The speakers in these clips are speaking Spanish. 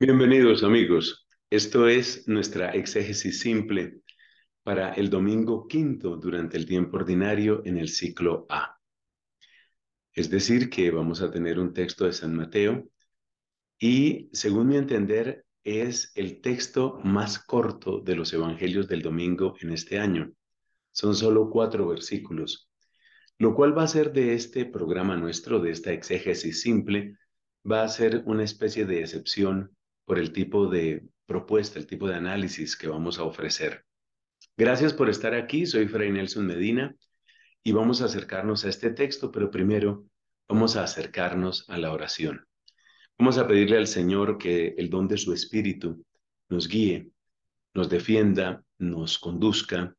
Bienvenidos amigos. Esto es nuestra exégesis simple para el domingo quinto durante el tiempo ordinario en el ciclo A. Es decir, que vamos a tener un texto de San Mateo y, según mi entender, es el texto más corto de los evangelios del domingo en este año. Son solo cuatro versículos, lo cual va a ser de este programa nuestro, de esta exégesis simple, va a ser una especie de excepción por el tipo de propuesta, el tipo de análisis que vamos a ofrecer. Gracias por estar aquí, soy Fray Nelson Medina y vamos a acercarnos a este texto, pero primero vamos a acercarnos a la oración. Vamos a pedirle al Señor que el don de su Espíritu nos guíe, nos defienda, nos conduzca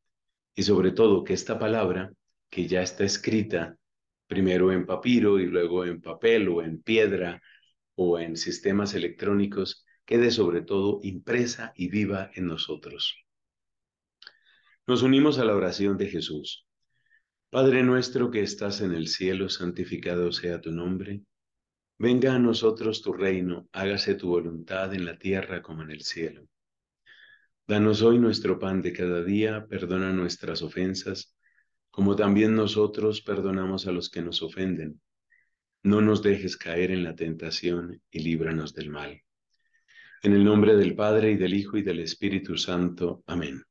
y sobre todo que esta palabra que ya está escrita primero en papiro y luego en papel o en piedra o en sistemas electrónicos, quede sobre todo impresa y viva en nosotros. Nos unimos a la oración de Jesús. Padre nuestro que estás en el cielo, santificado sea tu nombre. Venga a nosotros tu reino, hágase tu voluntad en la tierra como en el cielo. Danos hoy nuestro pan de cada día, perdona nuestras ofensas, como también nosotros perdonamos a los que nos ofenden. No nos dejes caer en la tentación y líbranos del mal. En el nombre del Padre y del Hijo y del Espíritu Santo. Amén.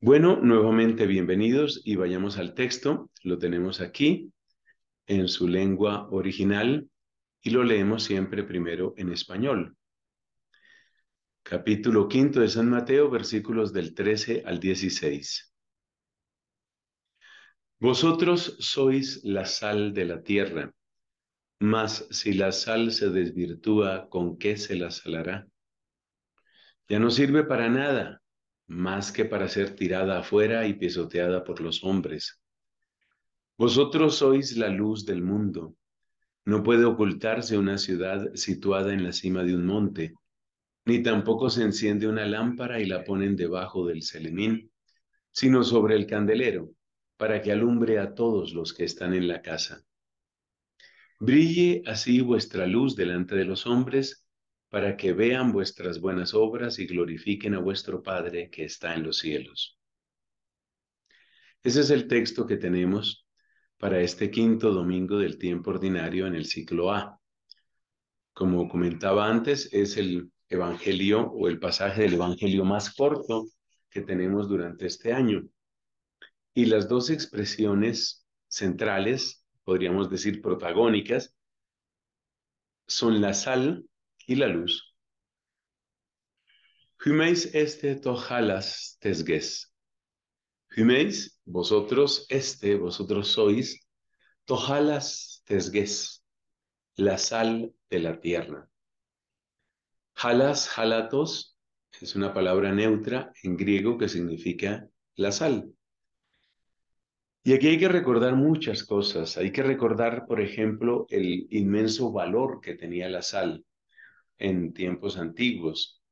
Bueno, nuevamente bienvenidos y vayamos al texto. Lo tenemos aquí en su lengua original y lo leemos siempre primero en español. Capítulo quinto de San Mateo, versículos del 13 al 16. Vosotros sois la sal de la tierra. Mas si la sal se desvirtúa, ¿con qué se la salará? Ya no sirve para nada, más que para ser tirada afuera y pisoteada por los hombres. Vosotros sois la luz del mundo. No puede ocultarse una ciudad situada en la cima de un monte, ni tampoco se enciende una lámpara y la ponen debajo del selemín, sino sobre el candelero, para que alumbre a todos los que están en la casa. Brille así vuestra luz delante de los hombres, para que vean vuestras buenas obras y glorifiquen a vuestro Padre que está en los cielos. Ese es el texto que tenemos para este quinto domingo del tiempo ordinario en el ciclo A. Como comentaba antes, es el evangelio o el pasaje del evangelio más corto que tenemos durante este año. Y las dos expresiones centrales podríamos decir protagónicas, son la sal y la luz. Juméis este tojalas tesgues. Juméis, vosotros este, vosotros sois, tojalas tesgues, la sal de la tierra. Jalas, jalatos, es una palabra neutra en griego que significa la sal. Y aquí hay que recordar muchas cosas. Hay que recordar, por ejemplo, el inmenso valor que tenía la sal en tiempos antiguos,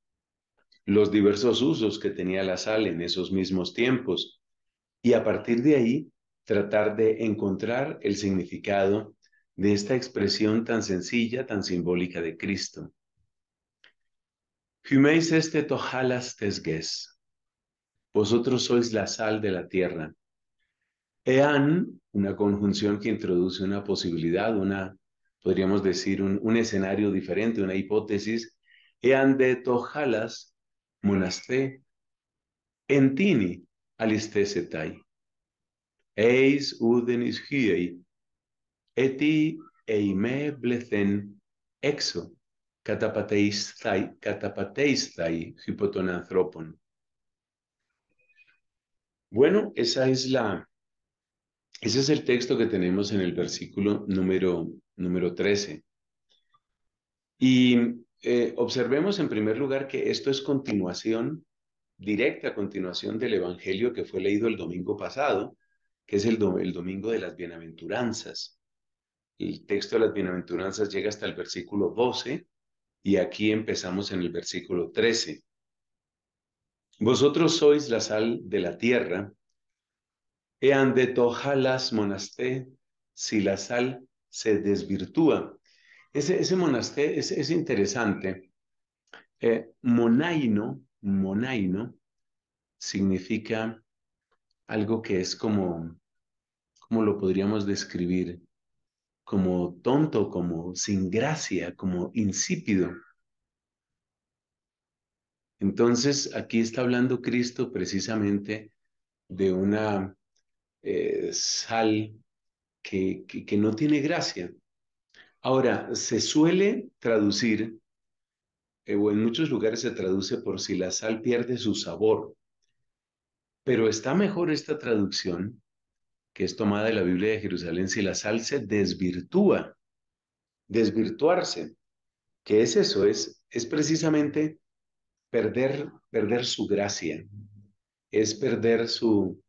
los diversos usos que tenía la sal en esos mismos tiempos, y a partir de ahí tratar de encontrar el significado de esta expresión tan sencilla, tan simbólica de Cristo. Humeis este tesges. Vosotros sois la sal de la tierra. EAN, una conjunción que introduce una posibilidad, una, podríamos decir, un, escenario diferente, una hipótesis. EAN de Tojalas, Monasté, Entini, Alistesetai. Eis Udenis Hiei, Eti Eime Blecen, Exo, Catapateistai, Catapateistai, Hipotonanthropon. Bueno, esa es la ese es el texto que tenemos en el versículo número, número 13. Y eh, observemos en primer lugar que esto es continuación, directa continuación del Evangelio que fue leído el domingo pasado, que es el, el domingo de las bienaventuranzas. El texto de las bienaventuranzas llega hasta el versículo 12 y aquí empezamos en el versículo 13. Vosotros sois la sal de la tierra, e ande tojalas monasté, si la sal se desvirtúa. Ese, ese monasté es, interesante. Eh, monaino, monaino, significa algo que es como, ¿cómo lo podríamos describir? Como tonto, como sin gracia, como insípido. Entonces, aquí está hablando Cristo precisamente de una eh, sal que, que, no tiene gracia. Ahora, se suele traducir, eh, o en muchos lugares se traduce por si la sal pierde su sabor, pero está mejor esta traducción que es tomada de la Biblia de Jerusalén, si la sal se desvirtúa, desvirtuarse, que es eso, es, es precisamente perder, perder su gracia, es perder su,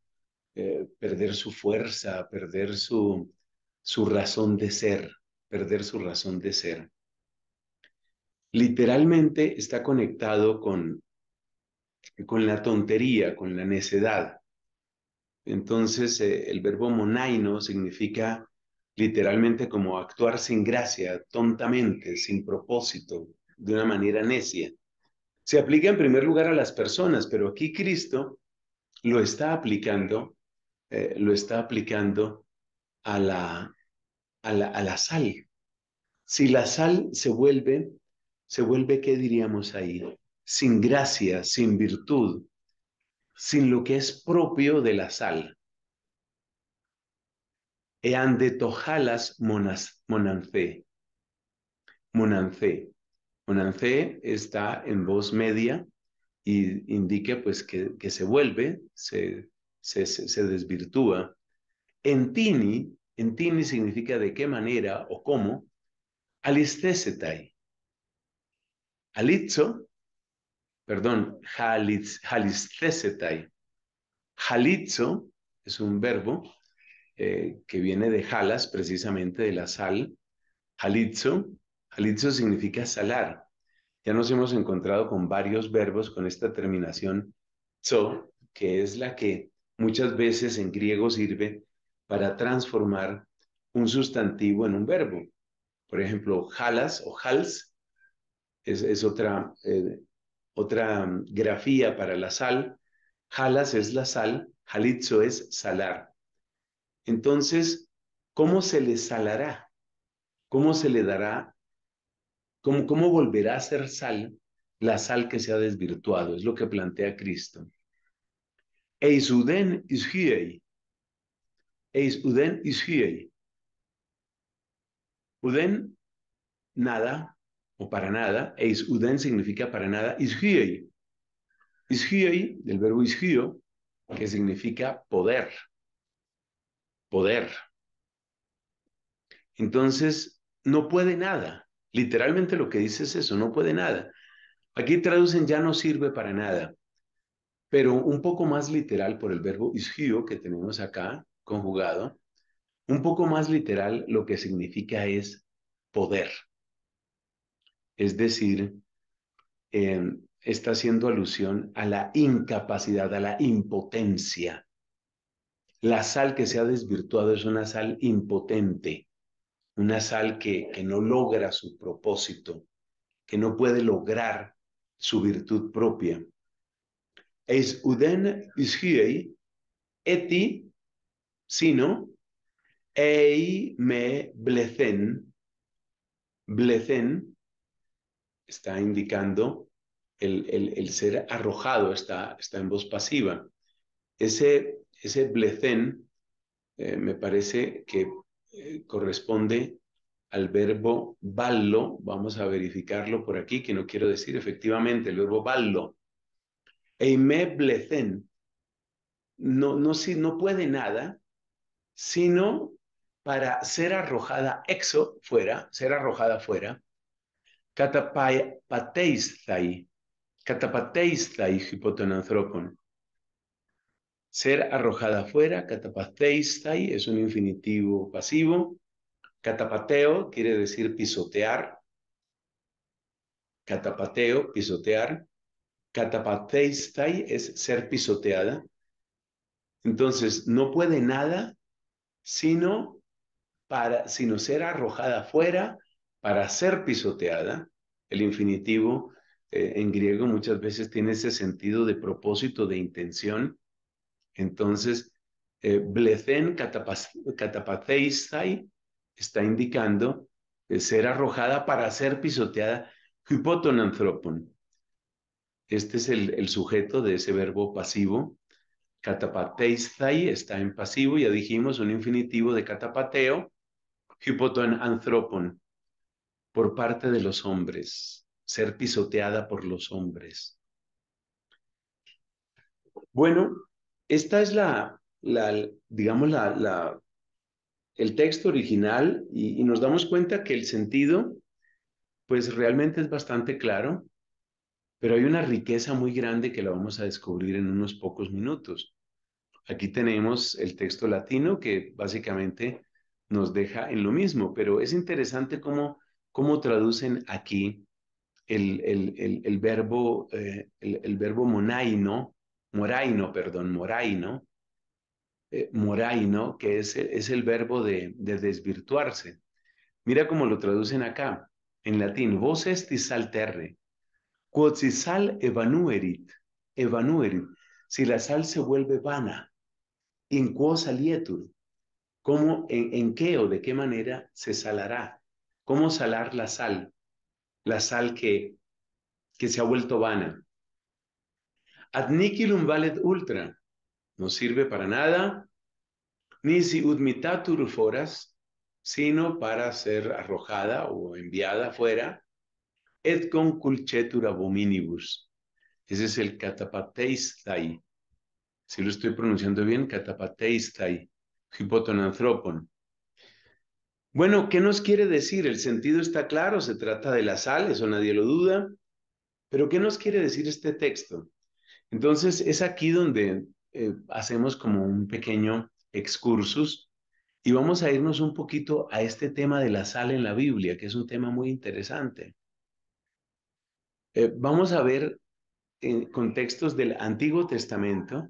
eh, perder su fuerza, perder su, su razón de ser, perder su razón de ser. Literalmente está conectado con, con la tontería, con la necedad. Entonces, eh, el verbo monaino significa literalmente como actuar sin gracia, tontamente, sin propósito, de una manera necia. Se aplica en primer lugar a las personas, pero aquí Cristo lo está aplicando eh, lo está aplicando a la, a la, a la sal. Si la sal se vuelve, se vuelve, ¿qué diríamos ahí? Sin gracia, sin virtud, sin lo que es propio de la sal. E de tojalas monas, monanfe. Monanfe. Monanfe está en voz media y indica pues que, que se vuelve, se, se, se, En desvirtúa. Entini, entini significa de qué manera o cómo, alistesetai. Alitzo, perdón, halistesetai. Jalitzo es un verbo eh, que viene de jalas, precisamente de la sal. Jalitzo, significa salar. Ya nos hemos encontrado con varios verbos con esta terminación que es la que muchas veces en griego sirve para transformar un sustantivo en un verbo. Por ejemplo, halas o hals es, otra, eh, otra mm, grafía para la sal. Jalas es la sal, Halitzo es salar. Entonces, ¿cómo se le salará? ¿Cómo se le dará? cómo volverá a ser sal la sal que se ha desvirtuado? Es lo que plantea Cristo. Eis Uden Ishiei. Eis Uden Ishiei. Uden, nada o para nada. Eis significa para nada. Ishiei. Ishiei, del verbo Ishio, que significa poder. Poder. Entonces, no puede nada. Literalmente lo que dice es eso, no puede nada. Aquí traducen ya no sirve para nada pero un poco más literal por el verbo ischio que tenemos acá conjugado, un poco más literal lo que significa es poder. Es decir, em, está haciendo alusión a la incapacidad, a la impotencia. La sal que se ha desvirtuado es una sal impotente, una sal que no logra su propósito, que no puede lograr su virtud propia eis uden eti, sino, ei me blecen, blecen, está indicando el, ser arrojado, está, está en voz pasiva. Ese, ese blecen eh, me parece que eh, corresponde al verbo ballo, vamos a verificarlo por aquí, que no quiero decir efectivamente el verbo ballo, Eime no, no, si, no puede nada, sino para ser arrojada exo, fuera, ser arrojada fuera, catapateistai, catapateistai hipotenanthropon. Ser arrojada fuera, catapateistai, es un infinitivo pasivo. Catapateo quiere decir pisotear. Catapateo, pisotear. Katapateistai es ser pisoteada. Entonces, no puede nada sino, para, sino ser arrojada fuera para ser pisoteada. El infinitivo eh, en griego muchas veces tiene ese sentido de propósito, de intención. Entonces, eh, blecen katapatheistai está indicando eh, ser arrojada para ser pisoteada, hypoton este es el, sujeto de ese verbo pasivo. Catapateistai está en pasivo, ya dijimos, un infinitivo de catapateo, hipoton anthropon, por parte de los hombres, ser pisoteada por los hombres. Bueno, esta es la, digamos, la, el texto original y, y nos damos cuenta que el sentido, pues realmente es bastante claro. Pero hay una riqueza muy grande que la vamos a descubrir en unos pocos minutos. Aquí tenemos el texto latino que básicamente nos deja en lo mismo, pero es interesante cómo, cómo traducen aquí el, el, verbo, eh, el, verbo monaino, moraino, perdón, moraino, eh, moraino, que es, es el verbo de, desvirtuarse. Mira cómo lo traducen acá, en latín, vos estis salterre, si sal evanuerit, evanuerit, si la sal se vuelve vana, in en, qué o de qué manera se salará? ¿Cómo salar la sal? La sal que, se ha vuelto vana. Ad valet ultra, no sirve para nada, ni si udmitatur foras, sino para ser arrojada o enviada fuera, et con culchetura abominibus. Ese es el catapateistai. Si lo estoy pronunciando bien, catapateistai, hipotonanthropon. Bueno, ¿qué nos quiere decir? El sentido está claro, se trata de la sal, eso nadie lo duda. Pero ¿qué nos quiere decir este texto? Entonces es aquí donde eh, hacemos como un pequeño excursus y vamos a irnos un poquito a este tema de la sal en la Biblia, que es un tema muy interesante. Eh, vamos a ver en eh, contextos del Antiguo Testamento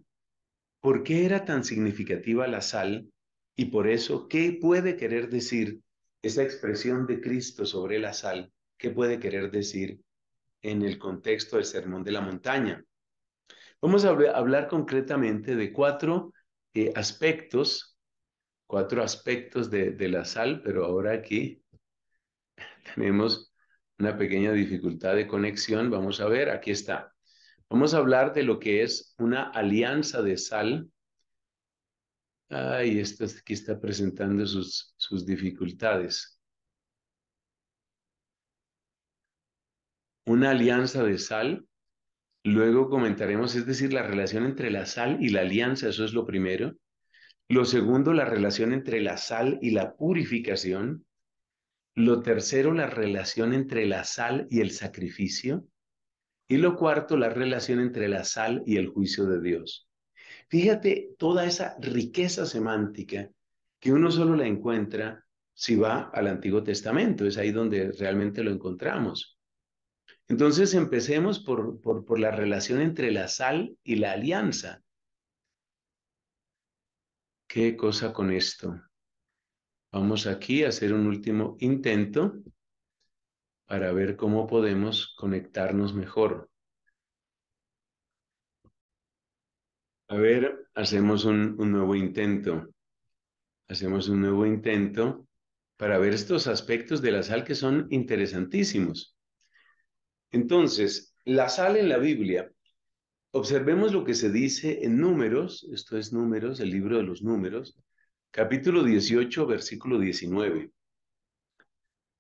por qué era tan significativa la sal y por eso qué puede querer decir esa expresión de Cristo sobre la sal, qué puede querer decir en el contexto del Sermón de la Montaña. Vamos a hablar concretamente de cuatro eh, aspectos, cuatro aspectos de, de la sal, pero ahora aquí tenemos una pequeña dificultad de conexión. Vamos a ver, aquí está. Vamos a hablar de lo que es una alianza de sal. Ay, esto aquí está presentando sus, sus dificultades. Una alianza de sal. Luego comentaremos, es decir, la relación entre la sal y la alianza, eso es lo primero. Lo segundo, la relación entre la sal y la purificación. Lo tercero, la relación entre la sal y el sacrificio. Y lo cuarto, la relación entre la sal y el juicio de Dios. Fíjate toda esa riqueza semántica que uno solo la encuentra si va al Antiguo Testamento, es ahí donde realmente lo encontramos. Entonces empecemos por, por la relación entre la sal y la alianza. ¿Qué cosa con esto? Vamos aquí a hacer un último intento para ver cómo podemos conectarnos mejor. A ver, hacemos un, nuevo intento. Hacemos un nuevo intento para ver estos aspectos de la sal que son interesantísimos. Entonces, la sal en la Biblia. Observemos lo que se dice en números, esto es números, el libro de los números, capítulo 18, versículo 19.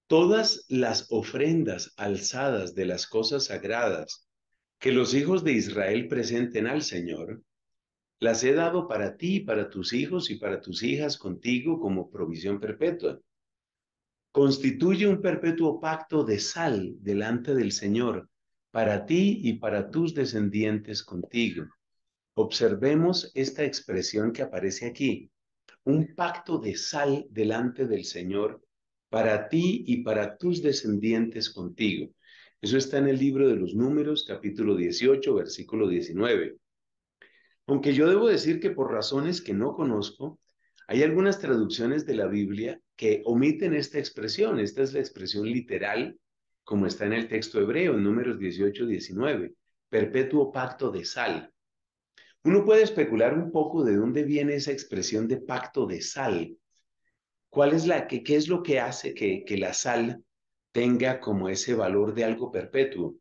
Todas las ofrendas alzadas de las cosas sagradas que los hijos de Israel presenten al Señor, las he dado para ti, para tus hijos y para tus hijas contigo como provisión perpetua. Constituye un perpetuo pacto de sal delante del Señor, para ti y para tus descendientes contigo. Observemos esta expresión que aparece aquí, un pacto de sal delante del Señor para ti y para tus descendientes contigo. Eso está en el libro de los números, capítulo 18, versículo 19. Aunque yo debo decir que por razones que no conozco, hay algunas traducciones de la Biblia que omiten esta expresión. Esta es la expresión literal, como está en el texto hebreo, en números 18, 19, perpetuo pacto de sal. Uno puede especular un poco de dónde viene esa expresión de pacto de sal. ¿Cuál es la que, qué es lo que hace que, la sal tenga como ese valor de algo perpetuo?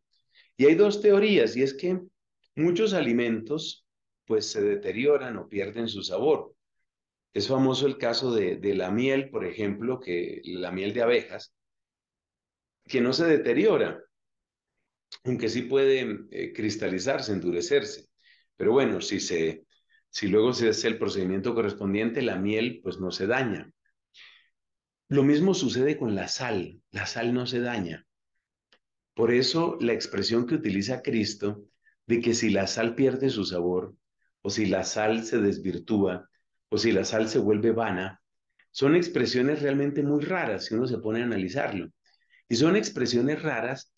Y hay dos teorías, y es que muchos alimentos pues se deterioran o pierden su sabor. Es famoso el caso de, la miel, por ejemplo, que la miel de abejas, que no se deteriora, aunque sí puede eh, cristalizarse, endurecerse. Pero bueno, si, si luego se hace el procedimiento correspondiente, la miel pues no se daña. Lo mismo sucede con la sal, la sal no se daña. Por eso la expresión que utiliza Cristo de que si la sal pierde su sabor, o si la sal se desvirtúa, o si la sal se vuelve vana, son expresiones realmente muy raras si uno se pone a analizarlo. Y son expresiones raras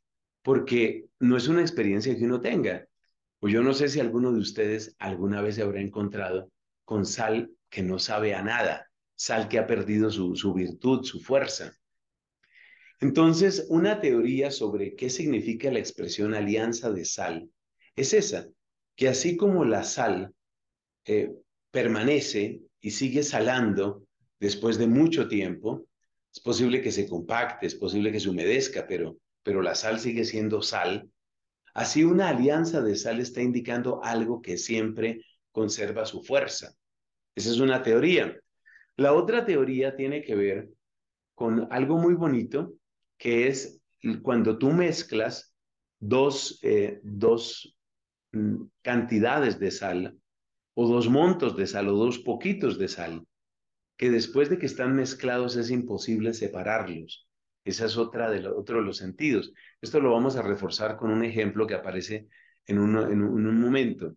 porque no es una experiencia que uno tenga. Pues yo no sé si alguno de ustedes alguna vez se habrá encontrado con sal que no sabe a nada, sal que ha perdido su, virtud, su fuerza. Entonces, una teoría sobre qué significa la expresión alianza de sal es esa, que así como la sal eh, permanece y sigue salando después de mucho tiempo, es posible que se compacte, es posible que se humedezca, pero, pero la sal sigue siendo sal, Así una alianza de sal está indicando algo que siempre conserva su fuerza. Esa es una teoría. La otra teoría tiene que ver con algo muy bonito, que es cuando tú mezclas dos, eh, dos mm, cantidades de sal, o dos montos de sal, o dos poquitos de sal, que después de que están mezclados es imposible separarlos. Esa es otra de otro de los sentidos. Esto lo vamos a reforzar con un ejemplo que aparece un, en un momento.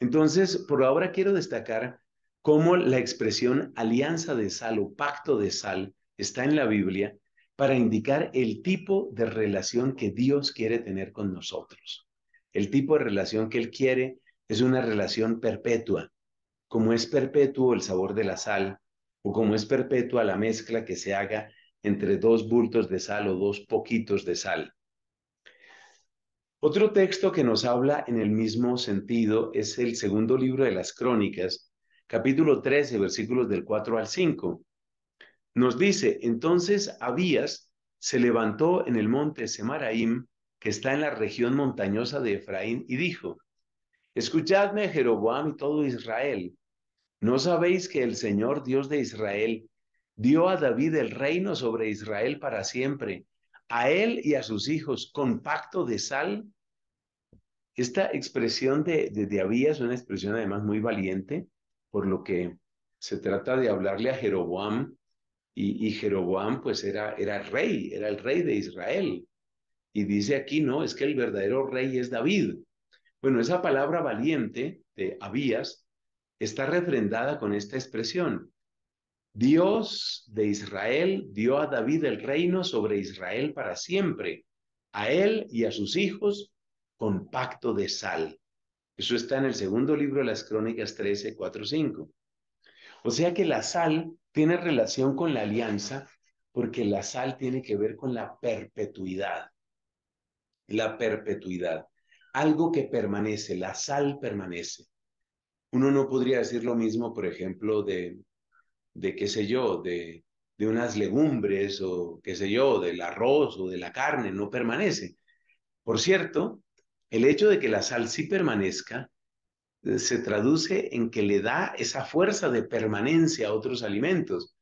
Entonces, por ahora quiero destacar cómo la expresión alianza de sal o pacto de sal está en la Biblia para indicar el tipo de relación que Dios quiere tener con nosotros. El tipo de relación que Él quiere es una relación perpetua. Como es perpetuo el sabor de la sal, o como es perpetua la mezcla que se haga entre dos bultos de sal o dos poquitos de sal. Otro texto que nos habla en el mismo sentido es el segundo libro de las Crónicas, capítulo 13, versículos del 4 al 5. Nos dice, entonces Abías se levantó en el monte Semaraim, que está en la región montañosa de Efraín, y dijo, escuchadme Jeroboam y todo Israel, ¿no sabéis que el Señor Dios de Israel dio a David el reino sobre Israel para siempre, a él y a sus hijos, con pacto de sal. Esta expresión de, de, es una expresión además muy valiente, por lo que se trata de hablarle a Jeroboam, y, Jeroboam pues era, era rey, era el rey de Israel. Y dice aquí, no, es que el verdadero rey es David. Bueno, esa palabra valiente de Abías está refrendada con esta expresión. Dios de Israel dio a David el reino sobre Israel para siempre, a él y a sus hijos con pacto de sal. Eso está en el segundo libro de las Crónicas 13, 4, 5. O sea que la sal tiene relación con la alianza porque la sal tiene que ver con la perpetuidad. La perpetuidad. Algo que permanece, la sal permanece. Uno no podría decir lo mismo, por ejemplo, de de qué sé yo, de, de unas legumbres o qué sé yo, del arroz o de la carne, no permanece. Por cierto, el hecho de que la sal sí permanezca eh, se traduce en que le da esa fuerza de permanencia a otros alimentos.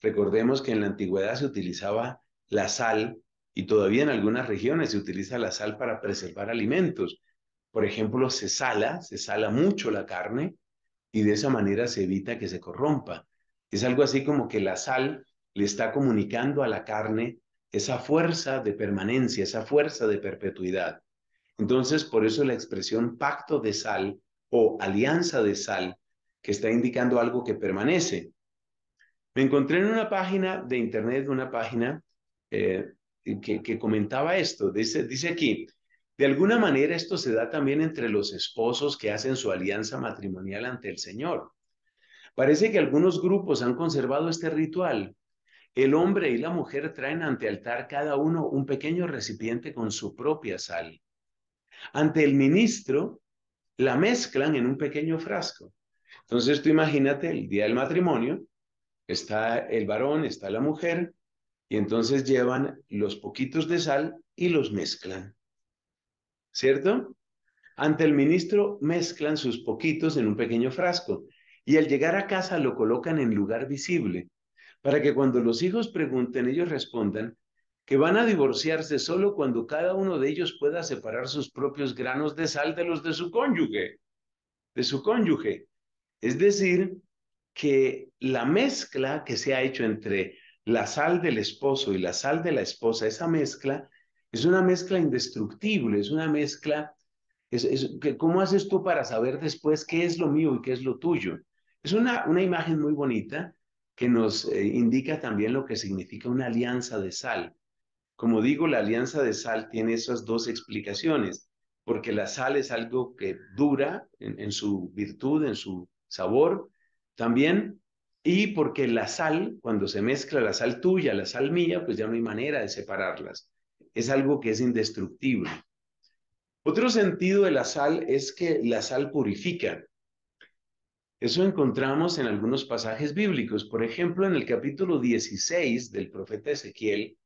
Recordemos que en la antigüedad se utilizaba la sal y todavía en algunas regiones se utiliza la sal para preservar alimentos. Por ejemplo, se sala, se sala mucho la carne y de esa manera se evita que se corrompa. Es algo así como que la sal le está comunicando a la carne esa fuerza de permanencia, esa fuerza de perpetuidad. Entonces, por eso la expresión pacto de sal o alianza de sal, que está indicando algo que permanece. Me encontré en una página de internet, una página eh, que, comentaba esto. Dice, dice aquí, de alguna manera esto se da también entre los esposos que hacen su alianza matrimonial ante el Señor. Parece que algunos grupos han conservado este ritual. El hombre y la mujer traen ante altar cada uno un pequeño recipiente con su propia sal. Ante el ministro, la mezclan en un pequeño frasco. Entonces tú imagínate el día del matrimonio, está el varón, está la mujer, y entonces llevan los poquitos de sal y los mezclan. ¿Cierto? Ante el ministro mezclan sus poquitos en un pequeño frasco y al llegar a casa lo colocan en lugar visible, para que cuando los hijos pregunten, ellos respondan que van a divorciarse solo cuando cada uno de ellos pueda separar sus propios granos de sal de los de su cónyuge, de su cónyuge. Es decir, que la mezcla que se ha hecho entre la sal del esposo y la sal de la esposa, esa mezcla es una mezcla indestructible, es una mezcla, es, ¿cómo haces tú para saber después qué es lo mío y qué es lo tuyo? Es una, una imagen muy bonita que nos eh, indica también lo que significa una alianza de sal. Como digo, la alianza de sal tiene esas dos explicaciones, porque la sal es algo que dura en su virtud, en su sabor, también, y porque la sal, cuando se mezcla la sal tuya, la sal mía, pues ya no hay manera de separarlas. Es algo que es indestructible. Otro sentido de la sal es que la sal purifica. Eso encontramos en algunos pasajes bíblicos. Por ejemplo, en el capítulo 16 del profeta Ezequiel,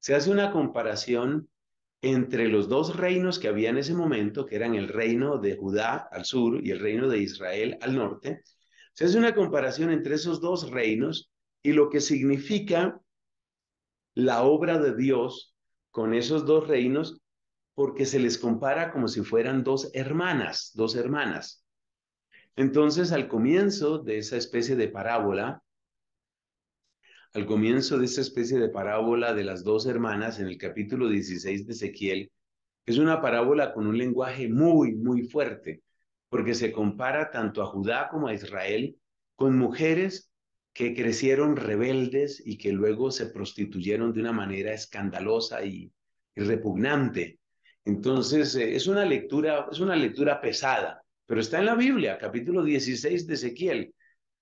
se hace una comparación entre los dos reinos que había en ese momento, que eran el reino de Judá al sur y el reino de Israel al norte. Se hace una comparación entre esos dos reinos y lo que significa la obra de Dios con esos dos reinos, porque se les compara como si fueran dos hermanas, dos hermanas. Entonces, al comienzo de esa especie de parábola, al comienzo de esa especie de parábola de las dos hermanas en el capítulo 16 de Ezequiel, es una parábola con un lenguaje muy, muy fuerte, porque se compara tanto a Judá como a Israel con mujeres que crecieron rebeldes y que luego se prostituyeron de una manera escandalosa y, repugnante. Entonces, eh, es una lectura, es una lectura pesada, pero está en la Biblia, capítulo 16 de Ezequiel,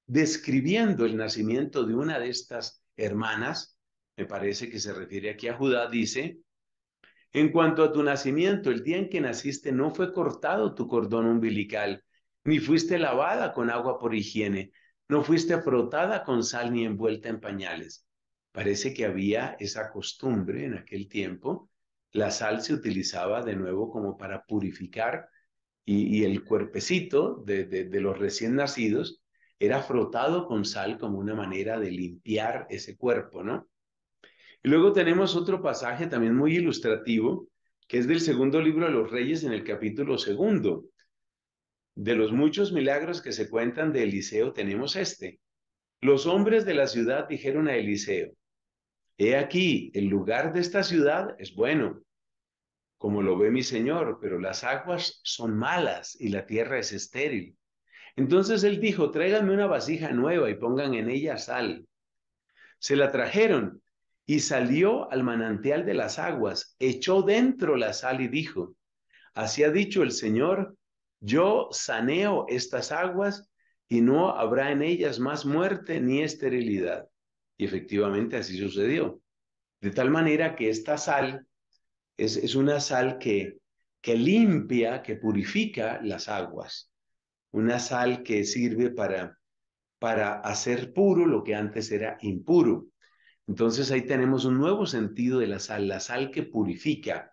describiendo el nacimiento de una de estas hermanas, me parece que se refiere aquí a Judá, dice, en cuanto a tu nacimiento, el día en que naciste no fue cortado tu cordón umbilical, ni fuiste lavada con agua por higiene, no fuiste frotada con sal ni envuelta en pañales. Parece que había esa costumbre en aquel tiempo. La sal se utilizaba de nuevo como para purificar y, el cuerpecito de, de, los recién nacidos era frotado con sal como una manera de limpiar ese cuerpo, ¿no? Y luego tenemos otro pasaje también muy ilustrativo, que es del segundo libro de los Reyes en el capítulo segundo. De los muchos milagros que se cuentan de Eliseo tenemos este. Los hombres de la ciudad dijeron a Eliseo, He aquí, el lugar de esta ciudad es bueno, como lo ve mi Señor, pero las aguas son malas y la tierra es estéril. Entonces él dijo, tráiganme una vasija nueva y pongan en ella sal. Se la trajeron y salió al manantial de las aguas, echó dentro la sal y dijo, así ha dicho el Señor, yo saneo estas aguas y no habrá en ellas más muerte ni esterilidad. Y efectivamente así sucedió. De tal manera que esta sal es, una sal que, que limpia, que purifica las aguas, una sal que sirve para, para hacer puro lo que antes era impuro. Entonces ahí tenemos un nuevo sentido de la sal, la sal que purifica.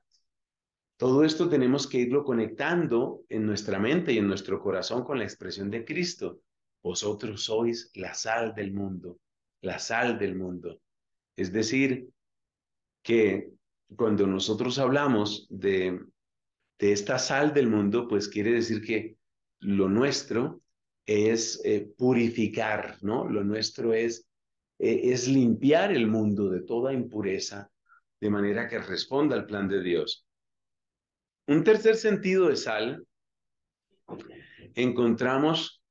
Todo esto tenemos que irlo conectando en nuestra mente y en nuestro corazón con la expresión de Cristo. Vosotros sois la sal del mundo, la sal del mundo. Es decir, que cuando nosotros hablamos de, esta sal del mundo, pues quiere decir que lo nuestro es eh, purificar, ¿no? Lo nuestro es, e, es limpiar el mundo de toda impureza de manera que responda al plan de Dios. Un tercer sentido de sal encontramos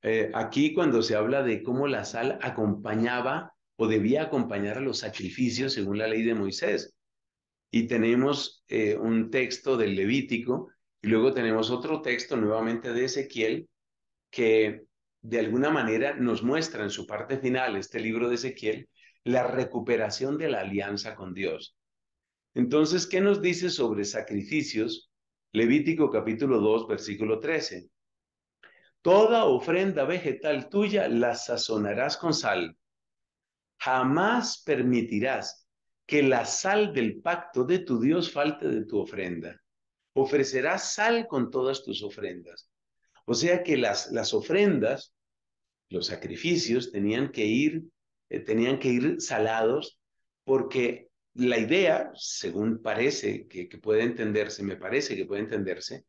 eh, aquí cuando se habla de cómo la sal acompañaba o debía acompañar a los sacrificios según la ley de Moisés y tenemos eh, un texto del Levítico y luego tenemos otro texto nuevamente de Ezequiel que de alguna manera nos muestra en su parte final, este libro de Ezequiel, la recuperación de la alianza con Dios. Entonces, ¿qué nos dice sobre sacrificios? Levítico capítulo 2, versículo 13. Toda ofrenda vegetal tuya la sazonarás con sal. Jamás permitirás que la sal del pacto de tu Dios falte de tu ofrenda. Ofrecerás sal con todas tus ofrendas. O sea que las, las ofrendas, los sacrificios, tenían que ir, eh, tenían que ir salados porque la idea, según parece que, puede entenderse, me parece que puede entenderse,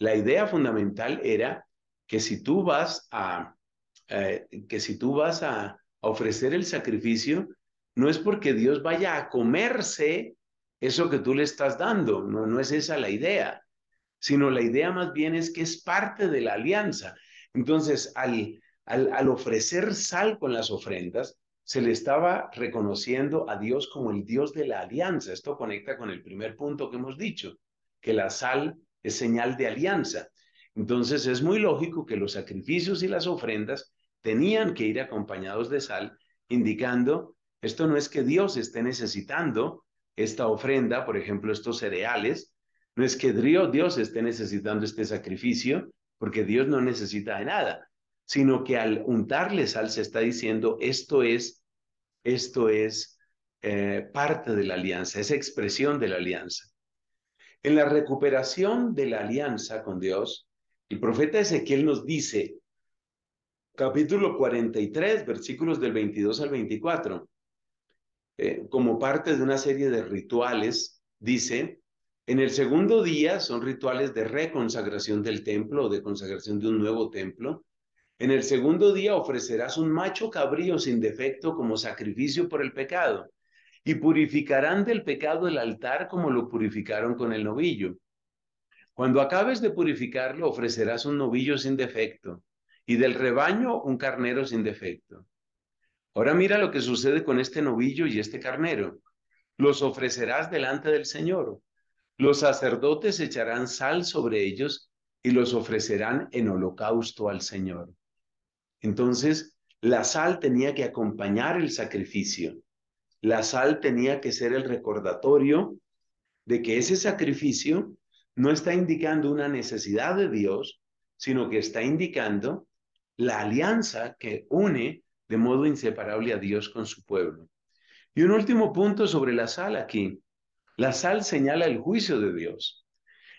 la idea fundamental era que si tú vas a, eh, que si tú vas a ofrecer el sacrificio, no es porque Dios vaya a comerse eso que tú le estás dando, no, no es esa la idea, sino la idea más bien es que es parte de la alianza. Entonces, al, al, al ofrecer sal con las ofrendas, se le estaba reconociendo a Dios como el Dios de la alianza. Esto conecta con el primer punto que hemos dicho, que la sal es señal de alianza. Entonces es muy lógico que los sacrificios y las ofrendas tenían que ir acompañados de sal, indicando esto no es que Dios esté necesitando esta ofrenda, por ejemplo, estos cereales, no es que Dios esté necesitando este sacrificio, porque Dios no necesita de nada, sino que al untarle sal se está diciendo, esto es, esto es eh, parte de la alianza, es expresión de la alianza. En la recuperación de la alianza con Dios, el profeta Ezequiel nos dice, capítulo 43, versículos del 22 al 24, eh, como parte de una serie de rituales, dice, en el segundo día son rituales de reconsagración del templo o de consagración de un nuevo templo. En el segundo día ofrecerás un macho cabrío sin defecto como sacrificio por el pecado y purificarán del pecado el altar como lo purificaron con el novillo. Cuando acabes de purificarlo, ofrecerás un novillo sin defecto y del rebaño un carnero sin defecto. Ahora mira lo que sucede con este novillo y este carnero. Los ofrecerás delante del Señor. Los sacerdotes echarán sal sobre ellos y los ofrecerán en holocausto al Señor. Entonces, la sal tenía que acompañar el sacrificio. La sal tenía que ser el recordatorio de que ese sacrificio no está indicando una necesidad de Dios, sino que está indicando la alianza que une de modo inseparable a Dios con su pueblo. Y un último punto sobre la sal aquí. La sal señala el juicio de Dios.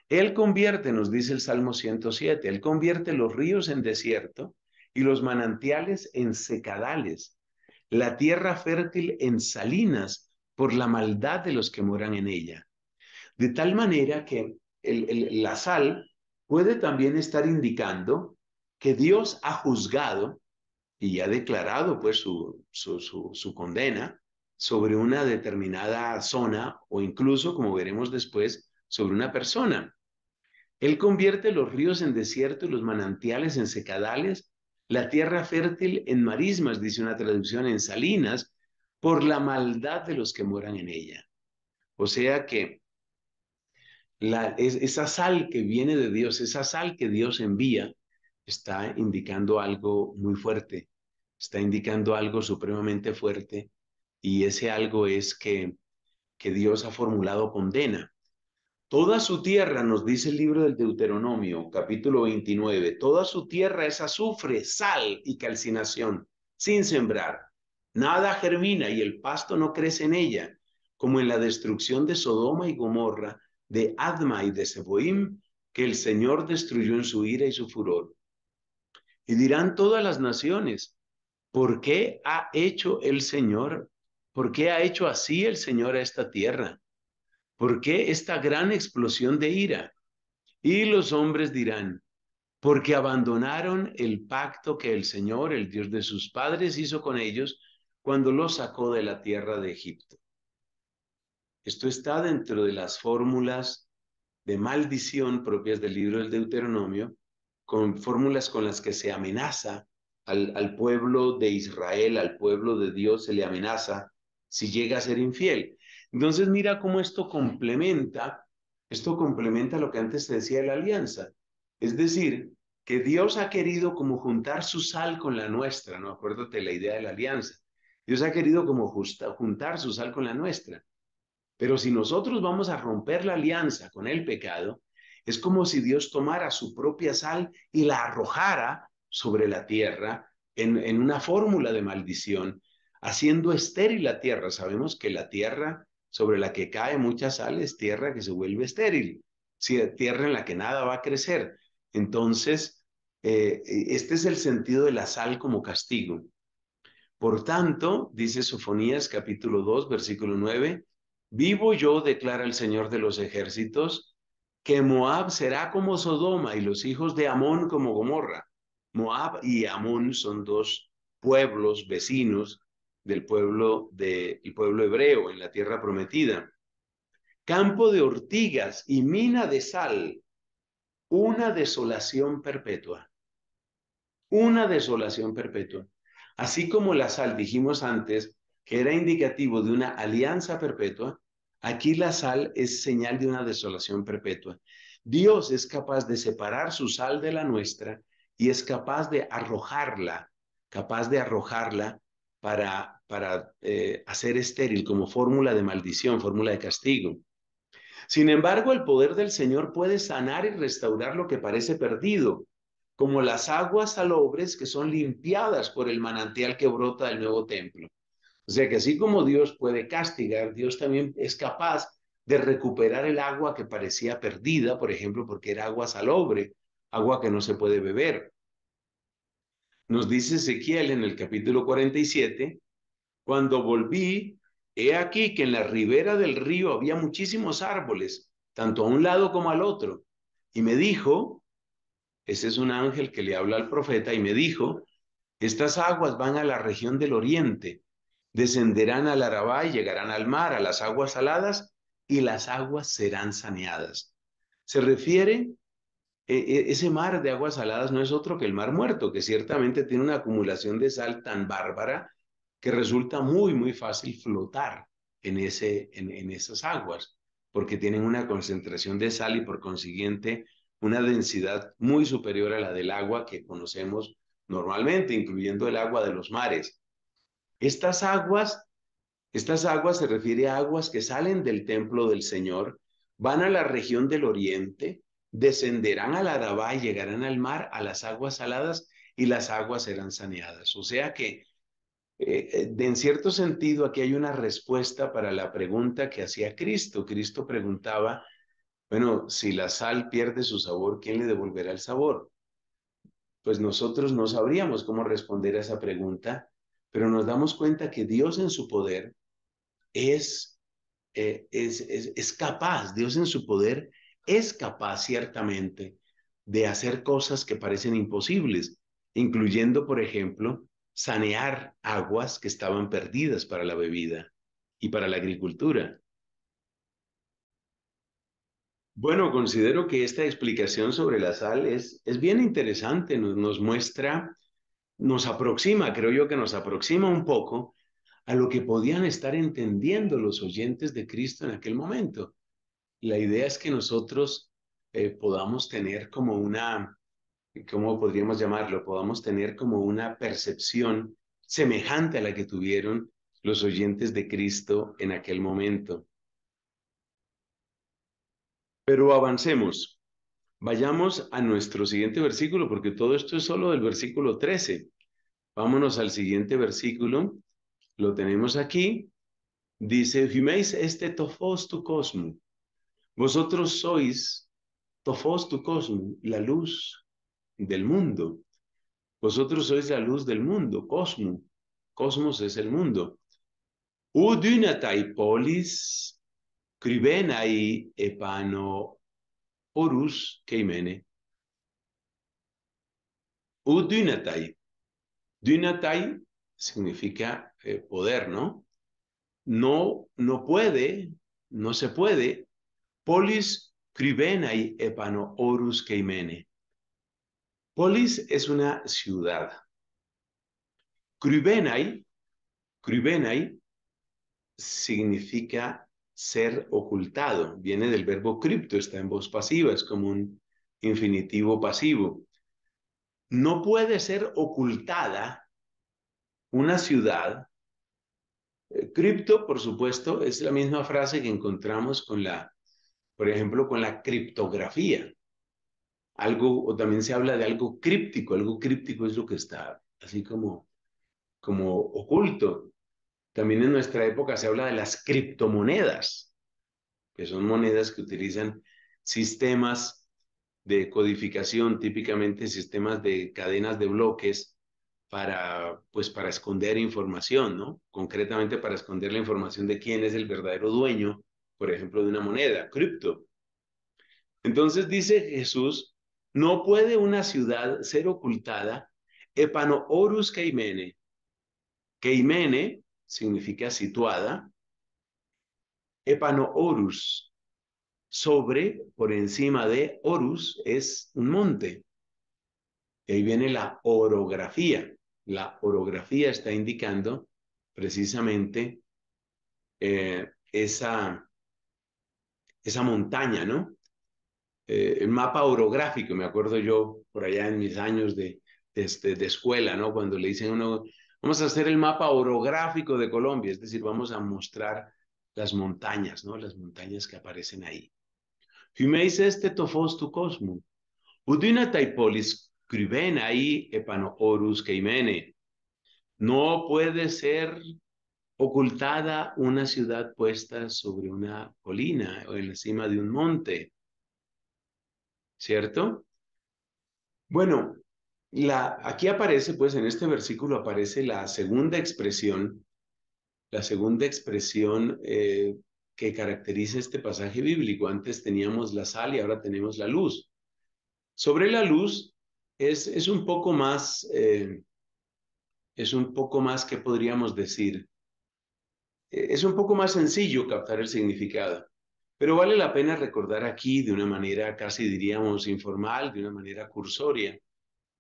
Él convierte, nos dice el Salmo 107, Él convierte los ríos en desierto y los manantiales en secadales, la tierra fértil en salinas por la maldad de los que moran en ella. De tal manera que la sal puede también estar indicando que Dios ha juzgado y ha declarado pues su, condena sobre una determinada zona o incluso, como veremos después, sobre una persona. Él convierte los ríos en desierto y los manantiales en secadales, la tierra fértil en marismas, dice una traducción, en salinas, por la maldad de los que moran en ella. O sea que esa sal que viene de Dios, esa sal que Dios envía, está indicando algo muy fuerte está indicando algo supremamente fuerte y ese algo es que, que Dios ha formulado condena. Toda su tierra, nos dice el libro del Deuteronomio, capítulo 29, toda su tierra es azufre, sal y calcinación, sin sembrar. Nada germina y el pasto no crece en ella, como en la destrucción de Sodoma y Gomorra, de Adma y de Seboim, que el Señor destruyó en su ira y su furor. Y dirán todas las naciones, ¿Por qué ha hecho el Señor? ¿Por qué ha hecho así el Señor a esta tierra? ¿Por qué esta gran explosión de ira? Y los hombres dirán, porque abandonaron el pacto que el Señor, el Dios de sus padres, hizo con ellos cuando los sacó de la tierra de Egipto. Esto está dentro de las fórmulas de maldición propias del libro del Deuteronomio, con fórmulas con las que se amenaza al, pueblo de Israel, al pueblo de Dios, se le amenaza si llega a ser infiel. Entonces mira cómo esto complementa, esto complementa lo que antes se decía de la alianza. Es decir, que Dios ha querido como juntar su sal con la nuestra, ¿no? Acuérdate la idea de la alianza. Dios ha querido como juntar su sal con la nuestra. Pero si nosotros vamos a romper la alianza con el pecado, es como si Dios tomara su propia sal y la arrojara sobre la tierra en, una fórmula de maldición, haciendo estéril la tierra. Sabemos que la tierra sobre la que cae mucha sal es tierra que se vuelve estéril, tierra en la que nada va a crecer. Entonces, eh, este es el sentido de la sal como castigo. Por tanto, dice Sofonías capítulo 2, versículo 9, vivo yo, declara el Señor de los ejércitos, que Moab será como Sodoma y los hijos de Amón como Gomorra. Moab y Amón son dos pueblos vecinos del pueblo, de, pueblo hebreo en la tierra prometida. Campo de ortigas y mina de sal, una desolación perpetua. Una desolación perpetua. Así como la sal, dijimos antes, que era indicativo de una alianza perpetua, aquí la sal es señal de una desolación perpetua. Dios es capaz de separar su sal de la nuestra y es capaz de arrojarla, capaz de arrojarla para, para eh, hacer estéril como fórmula de maldición, fórmula de castigo. Sin embargo, el poder del Señor puede sanar y restaurar lo que parece perdido, como las aguas salobres que son limpiadas por el manantial que brota del nuevo templo. O sea que así como Dios puede castigar, Dios también es capaz de recuperar el agua que parecía perdida, por ejemplo, porque era agua salobre, agua que no se puede beber. Nos dice Ezequiel en el capítulo 47, cuando volví, he aquí que en la ribera del río había muchísimos árboles, tanto a un lado como al otro. Y me dijo, ese es un ángel que le habla al profeta, y me dijo, estas aguas van a la región del oriente, descenderán al Arabá y llegarán al mar, a las aguas saladas, y las aguas serán saneadas. Se refiere e, e, ese mar de aguas saladas no es otro que el mar muerto, que ciertamente tiene una acumulación de sal tan bárbara que resulta muy, muy fácil flotar en, ese, en, esas aguas, porque tienen una concentración de sal y por consiguiente una densidad muy superior a la del agua que conocemos normalmente, incluyendo el agua de los mares. Estas aguas, estas aguas se refiere a aguas que salen del templo del Señor, van a la región del oriente, descenderán al Adabá y llegarán al mar, a las aguas saladas, y las aguas serán saneadas. O sea que, eh, eh, en cierto sentido, aquí hay una respuesta para la pregunta que hacía Cristo. Cristo preguntaba, bueno, si la sal pierde su sabor, ¿quién le devolverá el sabor? Pues nosotros no sabríamos cómo responder a esa pregunta, pero nos damos cuenta que Dios en su poder es, eh, es, es, es capaz, Dios en su poder es capaz ciertamente de hacer cosas que parecen imposibles, incluyendo, por ejemplo, sanear aguas que estaban perdidas para la bebida y para la agricultura. Bueno, considero que esta explicación sobre la sal es, bien interesante, nos muestra, nos aproxima, creo yo que nos aproxima un poco a lo que podían estar entendiendo los oyentes de Cristo en aquel momento. La idea es que nosotros eh, podamos tener como una, ¿cómo podríamos llamarlo? Podamos tener como una percepción semejante a la que tuvieron los oyentes de Cristo en aquel momento. Pero avancemos. Vayamos a nuestro siguiente versículo, porque todo esto es solo del versículo 13. Vámonos al siguiente versículo. Lo tenemos aquí. Dice, este tofos tu cosmo. Vosotros sois tofos tu cosmos, la luz del mundo. Vosotros sois la luz del mundo, cosmos. Cosmos es el mundo. Udunatai polis, cribenai epano porus keimene. Udunatai. Dunatai significa eh, poder, ¿no? No, no puede, no se puede Polis cribenai epano orus Polis es una ciudad. Cribenai, cribenai significa ser ocultado. Viene del verbo cripto, está en voz pasiva, es como un infinitivo pasivo. No puede ser ocultada una ciudad. Eh, cripto, por supuesto, es la misma frase que encontramos con la por ejemplo, con la criptografía. Algo, o también se habla de algo críptico, algo críptico es lo que está así como, como oculto. También en nuestra época se habla de las criptomonedas, que son monedas que utilizan sistemas de codificación, típicamente sistemas de cadenas de bloques para, pues, para esconder información, ¿no? Concretamente para esconder la información de quién es el verdadero dueño por ejemplo, de una moneda, cripto. Entonces dice Jesús, no puede una ciudad ser ocultada, epano orus keimene. significa situada, epano orus, sobre, por encima de orus, es un monte. ahí viene la orografía. La orografía está indicando precisamente eh, esa esa montaña, ¿no? Eh, el mapa orográfico, me acuerdo yo, por allá en mis años de, este, de escuela, ¿no? Cuando le dicen a uno, vamos a hacer el mapa orográfico de Colombia, es decir, vamos a mostrar las montañas, ¿no? Las montañas que aparecen ahí. dice este tofos tu cosmo. Udina taipolis criben ahí epano orus No puede ser ocultada una ciudad puesta sobre una colina o en la cima de un monte. ¿Cierto? Bueno, la, aquí aparece, pues en este versículo aparece la segunda expresión, la segunda expresión eh, que caracteriza este pasaje bíblico. Antes teníamos la sal y ahora tenemos la luz. Sobre la luz es, es un poco más, eh, es un poco más que podríamos decir. Eh, es un poco más sencillo captar el significado, pero vale la pena recordar aquí de una manera casi diríamos informal, de una manera cursoria.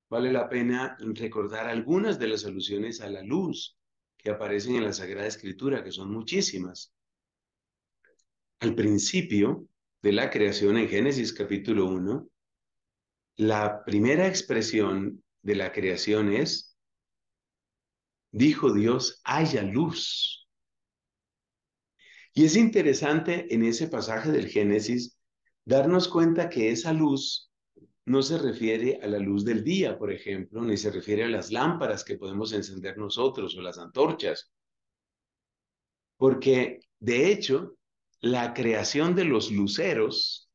Vale la pena recordar algunas de las alusiones a la luz que aparecen en la Sagrada Escritura, que son muchísimas. Al principio de la creación en Génesis capítulo 1, la primera expresión de la creación es, dijo Dios, haya luz. Y es interesante en ese pasaje del Génesis darnos cuenta que esa luz no se refiere a la luz del día, por ejemplo, ni se refiere a las lámparas que podemos encender nosotros o las antorchas. Porque, de hecho, la creación de los luceros,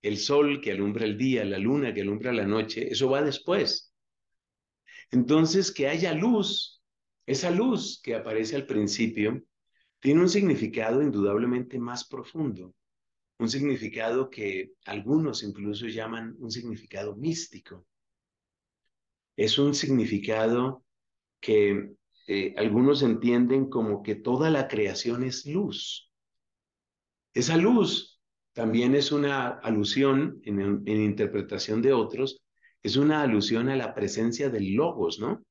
el sol que alumbra el día, la luna que alumbra la noche, eso va después. Entonces, que haya luz, esa luz que aparece al principio, tiene un significado indudablemente más profundo, un significado que algunos incluso llaman un significado místico. Es un significado que eh, algunos entienden como que toda la creación es luz. Esa luz también es una alusión, en, en interpretación de otros, es una alusión a la presencia del logos, ¿no?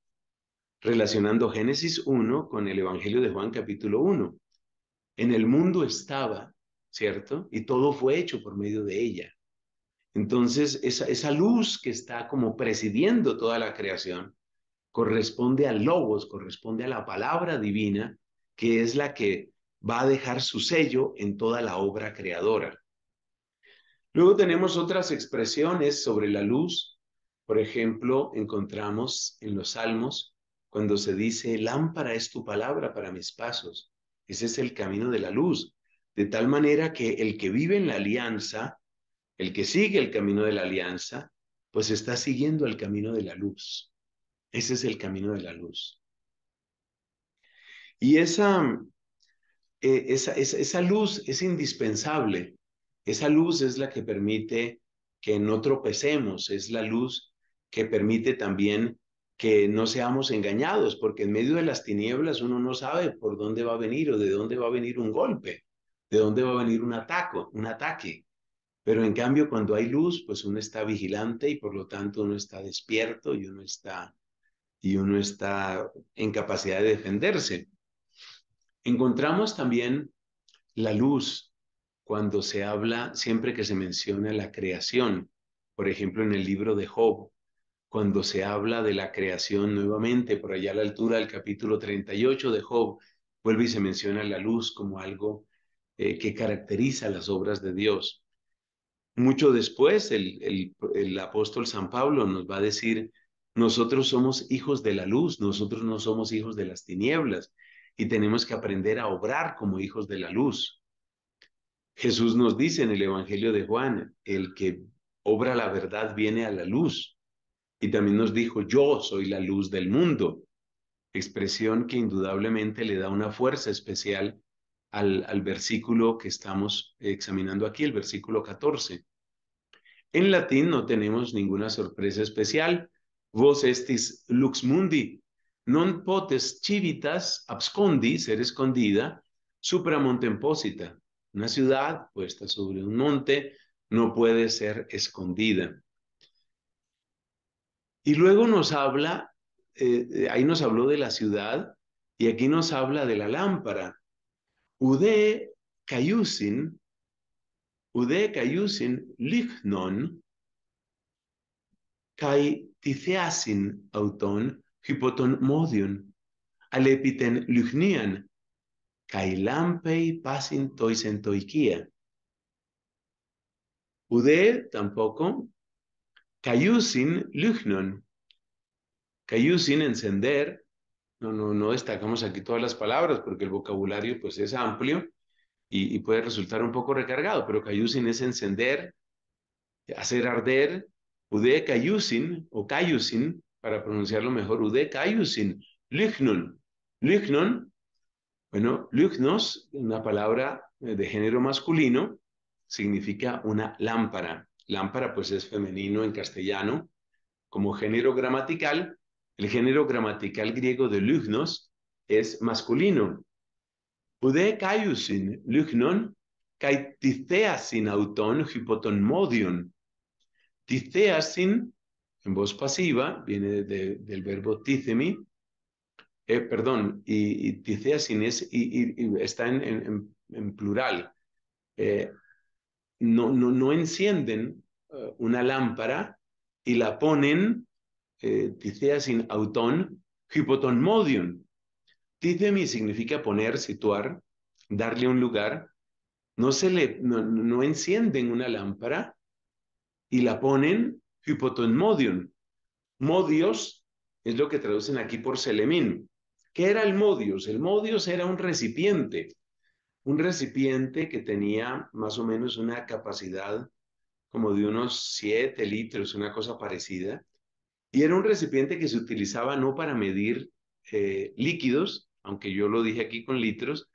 Relacionando Génesis 1 con el Evangelio de Juan capítulo 1 en el mundo estaba, ¿cierto? Y todo fue hecho por medio de ella. Entonces, esa, luz que está como presidiendo toda la creación corresponde al logos, corresponde a la palabra divina, que es la que va a dejar su sello en toda la obra creadora. Luego tenemos otras expresiones sobre la luz. Por ejemplo, encontramos en los salmos cuando se dice, lámpara es tu palabra para mis pasos ese es el camino de la luz. De tal manera que el que vive en la alianza, el que sigue el camino de la alianza, pues está siguiendo el camino de la luz. Ese es el camino de la luz. Y esa, eh, esa, luz es indispensable. Esa luz es la que permite que no tropecemos, es la luz que permite también que no seamos engañados, porque en medio de las tinieblas uno no sabe por dónde va a venir o de dónde va a venir un golpe, de dónde va a venir un ataco, un ataque. Pero en cambio, cuando hay luz, pues uno está vigilante y por lo tanto uno está despierto y uno está y uno está en capacidad de defenderse. Encontramos también la luz cuando se habla, siempre que se menciona la creación. Por ejemplo, en el libro de Job, cuando se habla de la creación nuevamente, por allá a la altura del capítulo 38 de Job, vuelve y se menciona la luz como algo eh, que caracteriza las obras de Dios. Mucho después, el, el apóstol San Pablo nos va a decir, nosotros somos hijos de la luz, nosotros no somos hijos de las tinieblas y tenemos que aprender a obrar como hijos de la luz. Jesús nos dice en el Evangelio de Juan, el que obra la verdad viene a la luz. Y también nos dijo, yo soy la luz del mundo, expresión que indudablemente le da una fuerza especial al, versículo que estamos examinando aquí, el versículo 14. En latín no tenemos ninguna sorpresa especial. Vos estis lux mundi, non potes civitas abscondi, ser escondida, montemposita. Una ciudad puesta sobre un monte no puede ser escondida. Y luego nos habla, eh, eh, ahí nos habló de la ciudad y aquí nos habla de la lámpara. Ude Cayusin, Ude Cayusin Lignon, Kai Ticeasin Auton, hypoton Modion, Alepiten lichnian, Kai Lampei Pasin Toisen Toikia. Ude tampoco, Cayusin Luchnun. Cayusin encender. No, no, no destacamos aquí todas las palabras porque el vocabulario pues es amplio y, puede resultar un poco recargado, pero Kayusin es encender, hacer arder. Ude cayusin, o cayusin, para pronunciarlo mejor, Ude Kayusin, Luchnun. bueno, Luchnos, una palabra eh, de género masculino, significa una lámpara. Lámpara pues es femenino en castellano. Como género gramatical, el género gramatical griego de lugnos es masculino. Pude caiusin lugnon kai ticeasin auton hipoton modion. Ticeasin, en voz pasiva, viene del verbo tithemi, eh, perdón, y, y es, está en, plural. Eh, no, encienden eh, una lámpara y la ponen, eh, in sin autón, hypotonmodium. Tithemi significa poner, situar, darle un lugar. No, se le, no, encienden una lámpara y la ponen hypotonmodium. Modios es lo que traducen aquí por selemín. ¿Qué era el modios? El modios era un recipiente un recipiente que tenía más o menos una capacidad como de unos 7 litros, una cosa parecida, y era un recipiente que se utilizaba no para medir eh, líquidos, aunque yo lo dije aquí con litros,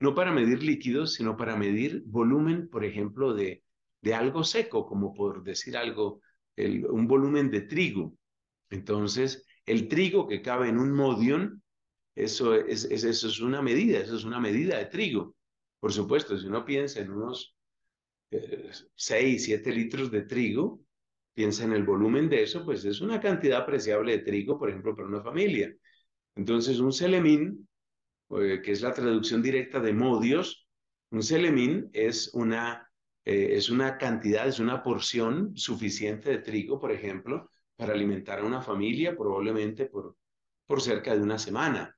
no para medir líquidos, sino para medir volumen, por ejemplo, de, de algo seco, como por decir algo, un volumen de trigo. Entonces, el trigo que cabe en un modión, eso es, eso es una medida, eso es una medida de trigo. Por supuesto, si uno piensa en unos 6, eh, 7 litros de trigo, piensa en el volumen de eso, pues es una cantidad apreciable de trigo, por ejemplo, para una familia. Entonces, un selemín, eh, que es la traducción directa de modios, un selemín es una, eh, es una cantidad, es una porción suficiente de trigo, por ejemplo, para alimentar a una familia probablemente por, por cerca de una semana.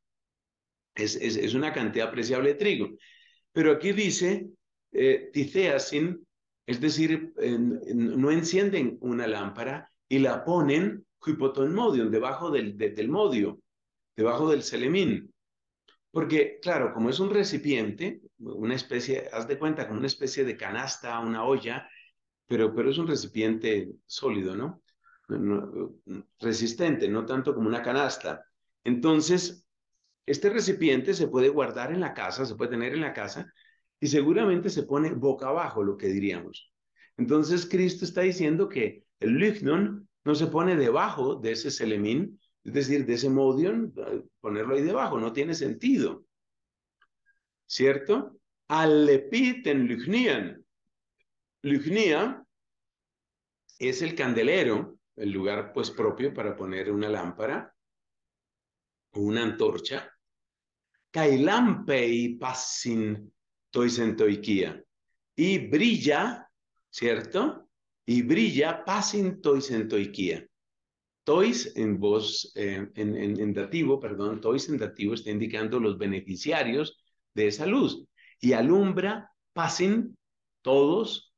Es, es, es una cantidad apreciable de trigo. Pero aquí dice, eh, ticeasin, es decir, no encienden una lámpara y la ponen huipoton debajo del, telmodio, del modio, debajo del selemín. Porque, claro, como es un recipiente, una especie, haz de cuenta, como una especie de canasta, una olla, pero, pero es un recipiente sólido, ¿no? resistente, no tanto como una canasta. Entonces, este recipiente se puede guardar en la casa, se puede tener en la casa y seguramente se pone boca abajo, lo que diríamos. Entonces Cristo está diciendo que el lignon no se pone debajo de ese selemín, es decir, de ese modion, eh, ponerlo ahí debajo, no tiene sentido. ¿Cierto? Alepiten lignian. Lignia es el candelero, el lugar pues propio para poner una lámpara, una antorcha, pasin Passin Toisentoikia, y brilla, ¿cierto? Y brilla Passin Toisentoikia. Tois en voz, eh, en, en, en dativo, perdón, Tois en dativo está indicando los beneficiarios de esa luz. Y alumbra pasin todos,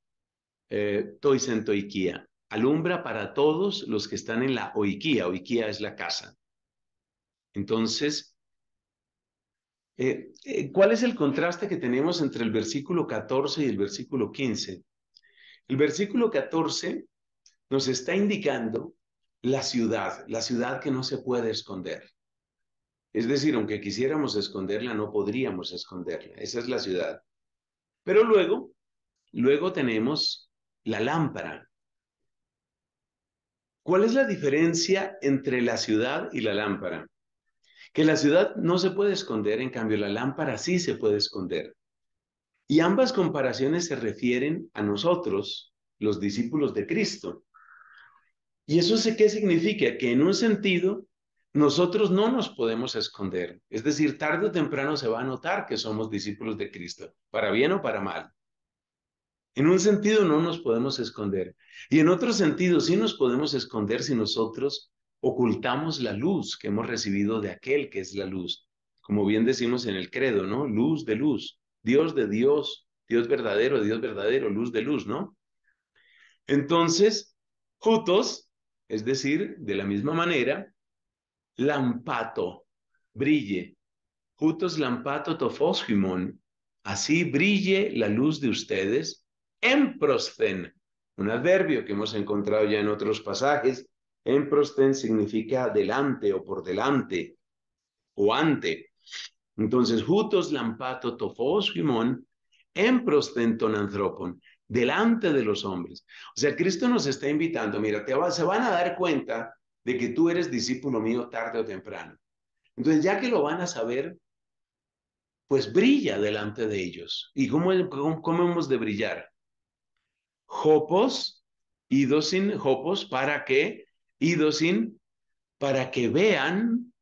eh, Toisentoikia. Alumbra para todos los que están en la oikía. Oikía es la casa. Entonces, eh, eh, ¿cuál es el contraste que tenemos entre el versículo 14 y el versículo 15? El versículo 14 nos está indicando la ciudad, la ciudad que no se puede esconder. Es decir, aunque quisiéramos esconderla, no podríamos esconderla. Esa es la ciudad. Pero luego, luego tenemos la lámpara. ¿Cuál es la diferencia entre la ciudad y la lámpara? que la ciudad no se puede esconder, en cambio la lámpara sí se puede esconder. Y ambas comparaciones se refieren a nosotros, los discípulos de Cristo. ¿Y eso qué significa? Que en un sentido, nosotros no nos podemos esconder. Es decir, tarde o temprano se va a notar que somos discípulos de Cristo, para bien o para mal. En un sentido no nos podemos esconder. Y en otro sentido sí nos podemos esconder si nosotros ocultamos la luz que hemos recibido de aquel que es la luz. Como bien decimos en el credo, ¿no? Luz de luz, Dios de Dios, Dios verdadero, Dios verdadero, luz de luz, ¿no? Entonces, jutos, es decir, de la misma manera, lampato, brille. Jutos lampato tofosjimon, así brille la luz de ustedes en proscen, un adverbio que hemos encontrado ya en otros pasajes, prostén significa delante o por delante o ante. Entonces, jutos lampato tofos gimón, ton anthropon, delante de los hombres. O sea, Cristo nos está invitando, mira, se van a dar cuenta de que tú eres discípulo mío tarde o temprano. Entonces, ya que lo van a saber, pues brilla delante de ellos. ¿Y cómo, hemos de brillar? Jopos, sin jopos, para que Idosin, para que vean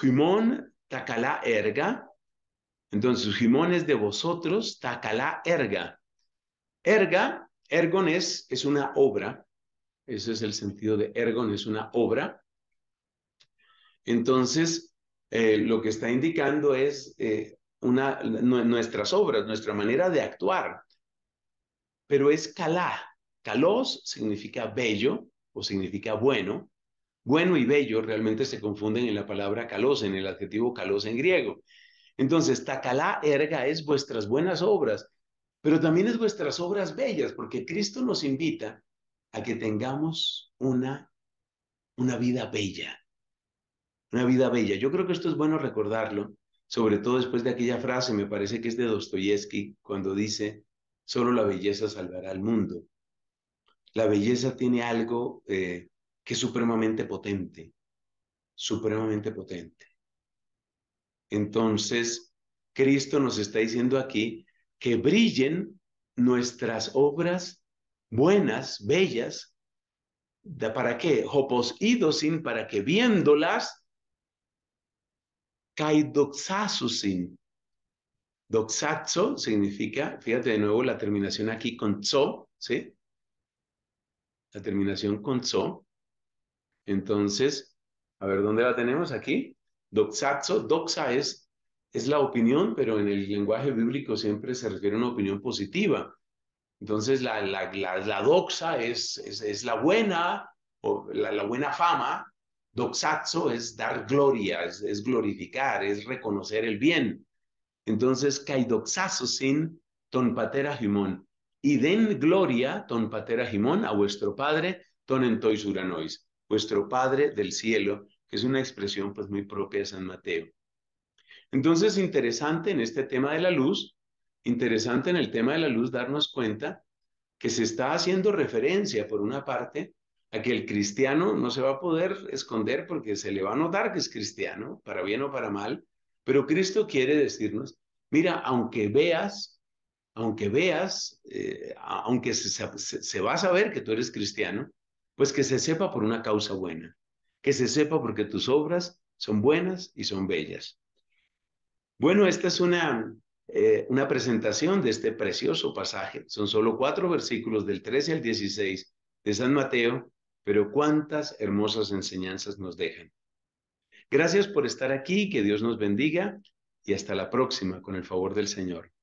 Jimón Tacalá Erga. Entonces, Jimón es de vosotros, Tacalá Erga. Erga, ergon es, es una obra. Ese es el sentido de ergon, es una obra. Entonces, eh, lo que está indicando es eh, una, nuestras obras, nuestra manera de actuar. Pero es calá. calos significa bello o significa bueno. Bueno y bello realmente se confunden en la palabra kalos, en el adjetivo kalos en griego. Entonces, takalá erga es vuestras buenas obras, pero también es vuestras obras bellas, porque Cristo nos invita a que tengamos una, una vida bella. Una vida bella. Yo creo que esto es bueno recordarlo, sobre todo después de aquella frase, me parece que es de Dostoyevsky, cuando dice, solo la belleza salvará al mundo. La belleza tiene algo eh, que es supremamente potente, supremamente potente. Entonces, Cristo nos está diciendo aquí que brillen nuestras obras buenas, bellas, ¿para qué? Hopos idosin, para que viéndolas, caidoxasusin. Doxazo significa, fíjate de nuevo la terminación aquí con tso, ¿sí? la terminación con so. Entonces, a ver, ¿dónde la tenemos aquí? Doxazo, doxa es, es la opinión, pero en el lenguaje bíblico siempre se refiere a una opinión positiva. Entonces, la, la, doxa es, es, la buena, o la, buena fama. doxazo es dar gloria, es, glorificar, es reconocer el bien. Entonces, doxazo sin ton patera jimón y den gloria, ton patera Jimón, a vuestro Padre, ton entois uranois, vuestro Padre del cielo, que es una expresión pues muy propia de San Mateo. Entonces, interesante en este tema de la luz, interesante en el tema de la luz darnos cuenta que se está haciendo referencia, por una parte, a que el cristiano no se va a poder esconder porque se le va a notar que es cristiano, para bien o para mal, pero Cristo quiere decirnos, mira, aunque veas aunque veas, eh, aunque se, va a saber que tú eres cristiano, pues que se sepa por una causa buena, que se sepa porque tus obras son buenas y son bellas. Bueno, esta es una, eh, una presentación de este precioso pasaje. Son solo cuatro versículos del 13 al 16 de San Mateo, pero cuántas hermosas enseñanzas nos dejan. Gracias por estar aquí, que Dios nos bendiga y hasta la próxima con el favor del Señor.